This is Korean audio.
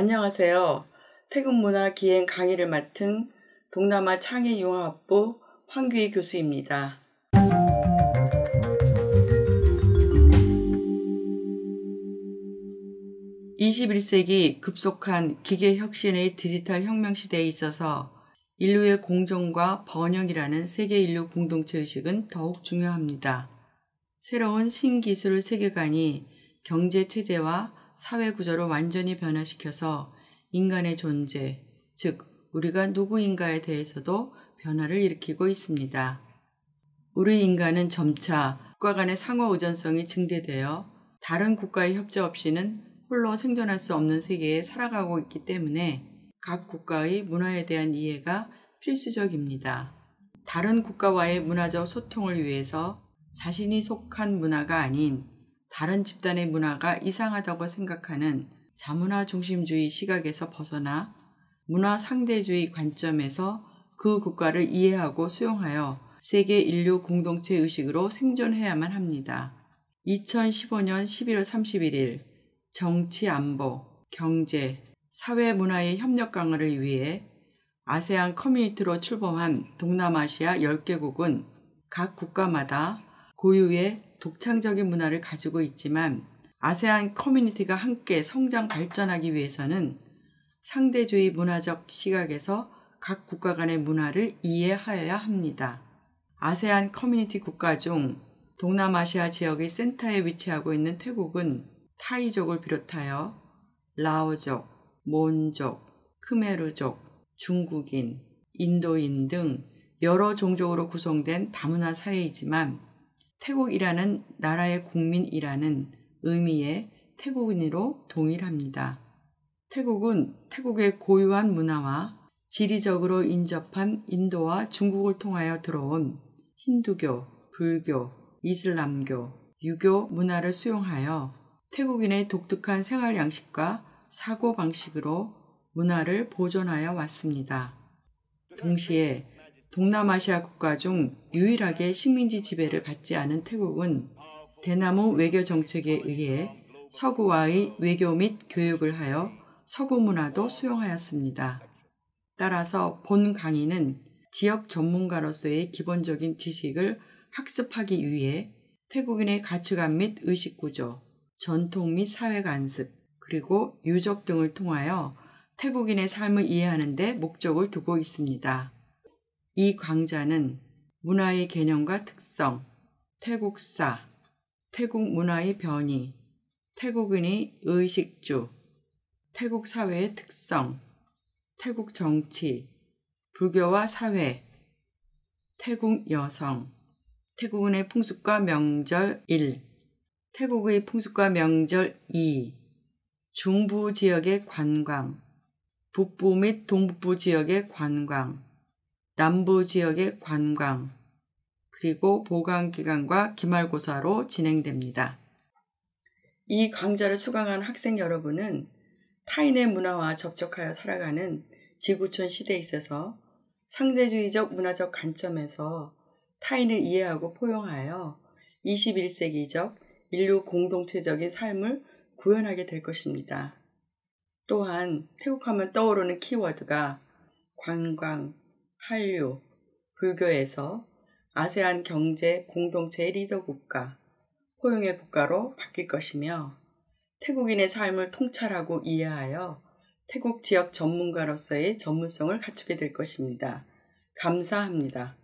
안녕하세요. 태국문화 기행 강의를 맡은 동남아 창의융합부 황규희 교수입니다. (21세기) 급속한 기계혁신의 디지털 혁명 시대에 있어서 인류의 공존과 번영이라는 세계 인류 공동체 의식은 더욱 중요합니다. 새로운 신기술 세계관이 경제 체제와 사회 구조를 완전히 변화시켜서 인간의 존재, 즉 우리가 누구인가에 대해서도 변화를 일으키고 있습니다. 우리 인간은 점차 국가 간의 상호 의존성이 증대되어 다른 국가의 협조 없이는 홀로 생존할 수 없는 세계에 살아가고 있기 때문에 각 국가의 문화에 대한 이해가 필수적입니다. 다른 국가와의 문화적 소통을 위해서 자신이 속한 문화가 아닌 다른 집단의 문화가 이상하다고 생각하는 자문화 중심주의 시각에서 벗어나 문화 상대주의 관점에서 그 국가를 이해하고 수용하여 세계 인류 공동체 의식으로 생존해야만 합니다. 2015년 11월 31일 정치 안보, 경제, 사회 문화의 협력 강화를 위해 아세안 커뮤니티로 출범한 동남아시아 10개국은 각 국가마다 고유의 독창적인 문화를 가지고 있지만 아세안 커뮤니티가 함께 성장 발전하기 위해서는 상대주의 문화적 시각에서 각 국가 간의 문화를 이해하여야 합니다. 아세안 커뮤니티 국가 중 동남아시아 지역의 센터에 위치하고 있는 태국은 타이족을 비롯하여 라오족, 몬족, 크메르족, 중국인, 인도인 등 여러 종족으로 구성된 다문화 사회이지만 태국이라는 나라의 국민이라는 의미의 태국인으로 동일합니다. 태국은 태국의 고유한 문화와 지리적으로 인접한 인도와 중국을 통하여 들어온 힌두교, 불교, 이슬람교, 유교 문화를 수용하여 태국인의 독특한 생활 양식과 사고 방식으로 문화를 보존하여 왔습니다. 동시에 동남아시아 국가 중 유일하게 식민지 지배를 받지 않은 태국은 대나무 외교 정책에 의해 서구와의 외교 및 교육을 하여 서구 문화도 수용하였습니다. 따라서 본 강의는 지역 전문가로서의 기본적인 지식을 학습하기 위해 태국인의 가치관 및 의식구조, 전통 및 사회관습, 그리고 유적 등을 통하여 태국인의 삶을 이해하는 데 목적을 두고 있습니다. 이 강좌는 문화의 개념과 특성, 태국사, 태국 문화의 변이, 태국인의 의식주, 태국 사회의 특성, 태국 정치, 불교와 사회, 태국 여성, 태국인의 풍습과 명절 1, 태국의 풍습과 명절 2, 중부 지역의 관광, 북부 및 동북부 지역의 관광, 남부 지역의 관광, 그리고 보강기간과 기말고사로 진행됩니다. 이 강좌를 수강한 학생 여러분은 타인의 문화와 접촉하여 살아가는 지구촌 시대에 있어서 상대주의적 문화적 관점에서 타인을 이해하고 포용하여 21세기적 인류 공동체적인 삶을 구현하게 될 것입니다. 또한 태국하면 떠오르는 키워드가 관광, 한류, 불교에서 아세안 경제 공동체 리더 국가, 포용의 국가로 바뀔 것이며 태국인의 삶을 통찰하고 이해하여 태국 지역 전문가로서의 전문성을 갖추게 될 것입니다. 감사합니다.